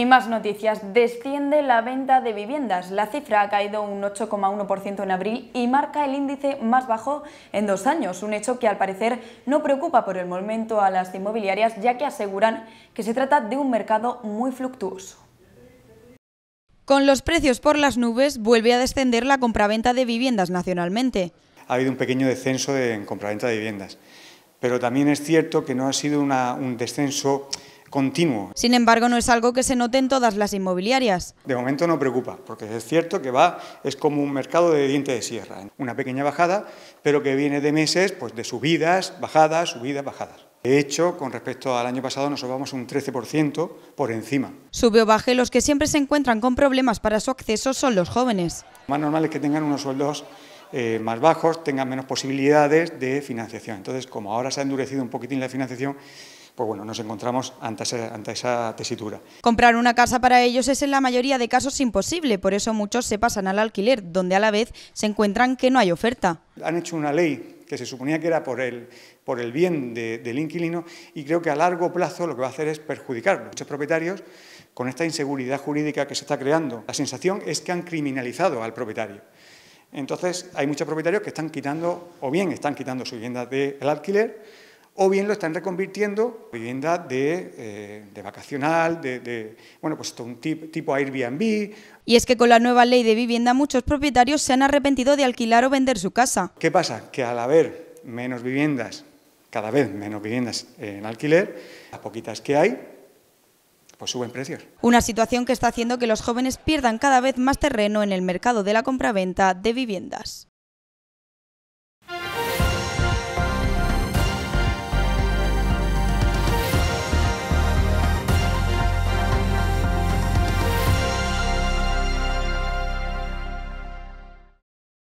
Y más noticias. Desciende la venta de viviendas. La cifra ha caído un 8,1% en abril y marca el índice más bajo en dos años. Un hecho que al parecer no preocupa por el momento a las inmobiliarias ya que aseguran que se trata de un mercado muy fluctuoso. Con los precios por las nubes vuelve a descender la compraventa de viviendas nacionalmente. Ha habido un pequeño descenso en compraventa de viviendas, pero también es cierto que no ha sido un descenso continuo. Sin embargo, no es algo que se note en todas las inmobiliarias. De momento no preocupa, porque es cierto que va, es como un mercado de diente de sierra, una pequeña bajada, pero que viene de meses pues, de subidas, bajadas, subidas, bajadas. De hecho, con respecto al año pasado, nos vamos un 13% por encima. Sube o baje, los que siempre se encuentran con problemas para su acceso son los jóvenes. Lo más normal es que tengan unos sueldos eh, más bajos, tengan menos posibilidades de financiación. Entonces, como ahora se ha endurecido un poquitín la financiación, pues bueno, nos encontramos ante esa, ante esa tesitura. Comprar una casa para ellos es en la mayoría de casos imposible, por eso muchos se pasan al alquiler, donde a la vez se encuentran que no hay oferta. Han hecho una ley que se suponía que era por el, por el bien del inquilino y creo que a largo plazo lo que va a hacer es perjudicarlo. Muchos propietarios, con esta inseguridad jurídica que se está creando, la sensación es que han criminalizado al propietario. Entonces, hay muchos propietarios que están quitando, o bien están quitando su vivienda del alquiler, o bien lo están reconvirtiendo en vivienda eh, de, vacacional, de, bueno, pues un tipo Airbnb. Y es que con la nueva ley de vivienda muchos propietarios se han arrepentido de alquilar o vender su casa. ¿Qué pasa? Que al haber menos viviendas, cada vez menos viviendas en alquiler, las poquitas que hay, pues suben precios. Una situación que está haciendo que los jóvenes pierdan cada vez más terreno en el mercado de la compraventa de viviendas.